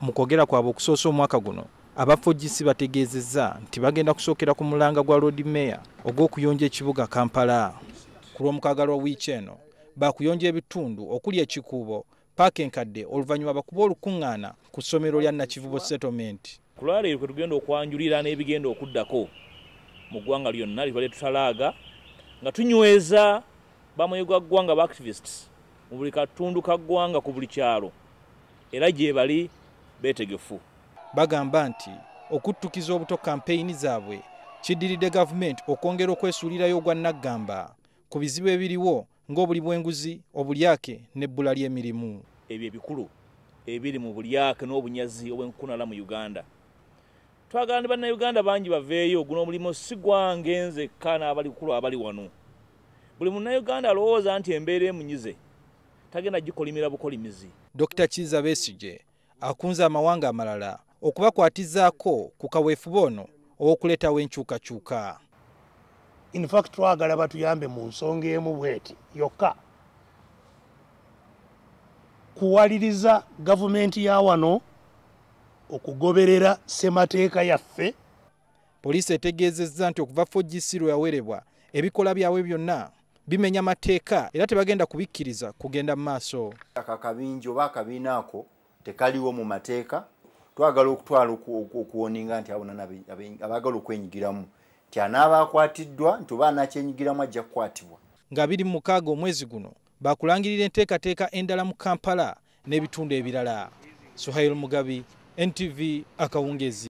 mukogera kwabo okusoosa omwaka guno abafugisi bategeezezza nti bagenda kusookera ku mulanga gwa lord meya ogw'okuyonja ekibuga kampala ku lw'omukaaga lwa wiiki eno bakuyonja ebitundu okuli ekikuubo paaka enkadde oluvannyuma bakuba olukuŋŋaana ku ssomero lya nakivubo settlement ku lwaleero kwe tugenda okwanjulira n'ebigenda okuddako mu ggwanga lyonna libale tutalaaga nga tunyweza bamwegwa ggwanga ba activists mu buli katundu ka ggwanga ku buli kyalo era gye bali beetegefu bagamba nti okuttukiza obuto kampeyini zaabwe kiddiridde gavumenti okwongera okwesuulirayo ogwa naggamba ku bizibu ebiriwo ng'obuli bwenguzi obulyake n'ebbula ly'emirimu ebyo ebikulu ebiri mu bulyake n'obunyazi obwenkunala mu uganda twagala ndi bannauganda bangi baveeyo guno omulimu si gwange nzekka n'abalikulu abali wano buli munnauganda alowooza nti embeera emunyize tagenda gikolimira bukolimizi dr kiza besigye akunze amawanga amalala okubakwatizaako ku kaweefube ono ow'okuleetawo enkyukakyuka infact twagala batuyambe mu nsonga emu bweti yokka kuwaliriza gavumenti ya wano okugoberera semateeka yaffe poliisi etegeezezza nti okuva fogisi lwe yaweerebwa ebikola byawe byonna bimenya mateeka era tebagenda kubikkiriza kugenda mu maaso aka kabinji oba akabiina ako tekaliwo mu mateeka twagala okutwala okuwoninga nti abagala okwenyigiramu nti anaaba akwatiddwa nti oba anakyenyigiramu ajja kukwatibwa nga biri mu mukaaga omwezi guno bakulangirira enteekateeka endala mu kampala n'ebitundu ebirala suhail mugabi ntv akawungezi